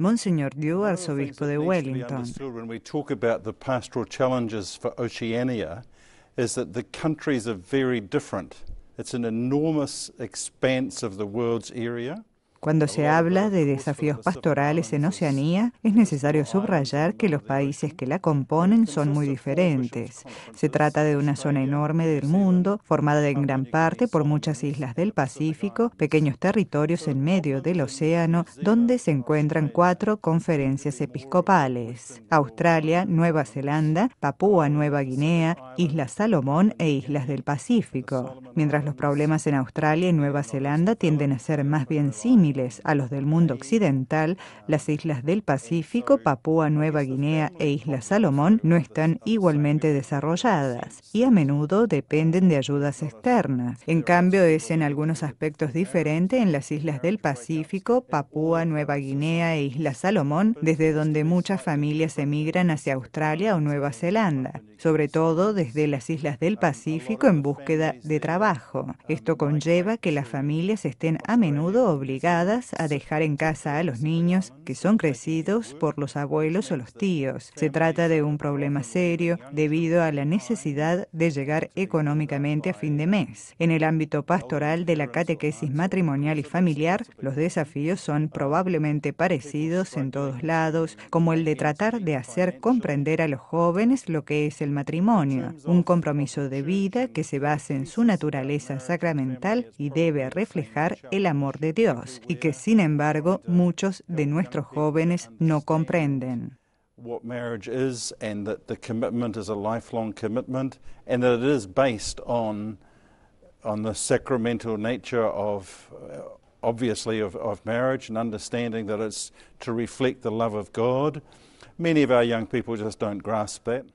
Monsignor Dew, arzobispo de Wellington. When we talk about the pastoral challenges for Oceania, is that the countries are very different. It's an enormous expanse of the world's area. Cuando se habla de desafíos pastorales en Oceanía, es necesario subrayar que los países que la componen son muy diferentes. Se trata de una zona enorme del mundo, formada en gran parte por muchas islas del Pacífico, pequeños territorios en medio del océano, donde se encuentran cuatro conferencias episcopales. Australia, Nueva Zelanda, Papúa Nueva Guinea, Islas Salomón e Islas del Pacífico. Mientras los problemas en Australia y Nueva Zelanda tienden a ser más bien similares, a los del mundo occidental, las islas del Pacífico, Papúa Nueva Guinea e Islas Salomón no están igualmente desarrolladas y a menudo dependen de ayudas externas. En cambio, es en algunos aspectos diferente en las islas del Pacífico, Papúa Nueva Guinea e Isla Salomón, desde donde muchas familias emigran hacia Australia o Nueva Zelanda, sobre todo desde las islas del Pacífico en búsqueda de trabajo. Esto conlleva que las familias estén a menudo obligadas a dejar en casa a los niños que son crecidos por los abuelos o los tíos. Se trata de un problema serio debido a la necesidad de llegar económicamente a fin de mes. En el ámbito pastoral de la catequesis matrimonial y familiar, los desafíos son probablemente parecidos en todos lados, como el de tratar de hacer comprender a los jóvenes lo que es el matrimonio, un compromiso de vida que se basa en su naturaleza sacramental y debe reflejar el amor de Dios y que sin embargo muchos de nuestros jóvenes no comprenden. what marriage is and that the commitment is a lifelong commitment and that it is based on on the sacramental nature of uh, obviously of, of marriage and understanding that it's to reflect the love of God. Many of our young people just don't grasp that.